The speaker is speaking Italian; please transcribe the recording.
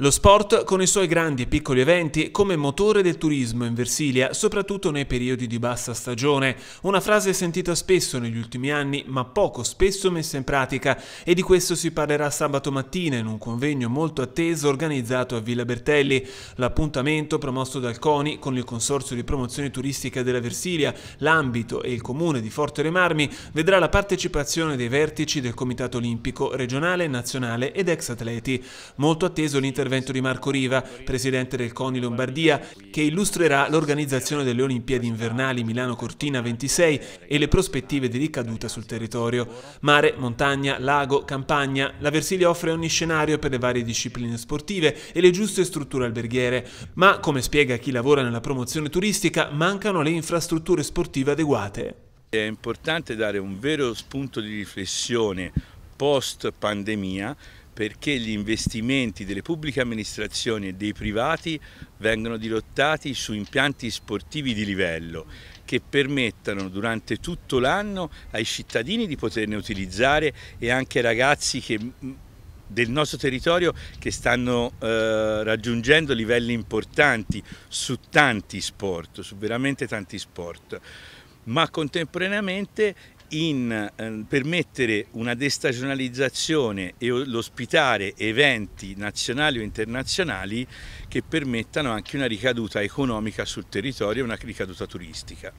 Lo sport, con i suoi grandi e piccoli eventi, come motore del turismo in Versilia, soprattutto nei periodi di bassa stagione, una frase sentita spesso negli ultimi anni, ma poco spesso messa in pratica, e di questo si parlerà sabato mattina in un convegno molto atteso organizzato a Villa Bertelli. L'appuntamento promosso dal CONI con il Consorzio di Promozione Turistica della Versilia, l'ambito e il comune di Forte Remarmi vedrà la partecipazione dei vertici del Comitato Olimpico regionale, nazionale ed ex atleti. Molto atteso l'intervento l'intervento di Marco Riva, presidente del CONI Lombardia, che illustrerà l'organizzazione delle Olimpiadi invernali Milano-Cortina 26 e le prospettive di ricaduta sul territorio. Mare, montagna, lago, campagna, la Versilia offre ogni scenario per le varie discipline sportive e le giuste strutture alberghiere, ma come spiega chi lavora nella promozione turistica, mancano le infrastrutture sportive adeguate. È importante dare un vero spunto di riflessione post pandemia perché gli investimenti delle pubbliche amministrazioni e dei privati vengono dirottati su impianti sportivi di livello che permettano durante tutto l'anno ai cittadini di poterne utilizzare e anche ai ragazzi che, mm, del nostro territorio che stanno eh, raggiungendo livelli importanti su tanti sport, su veramente tanti sport ma contemporaneamente in eh, permettere una destagionalizzazione e l'ospitare eventi nazionali o internazionali che permettano anche una ricaduta economica sul territorio e una ricaduta turistica.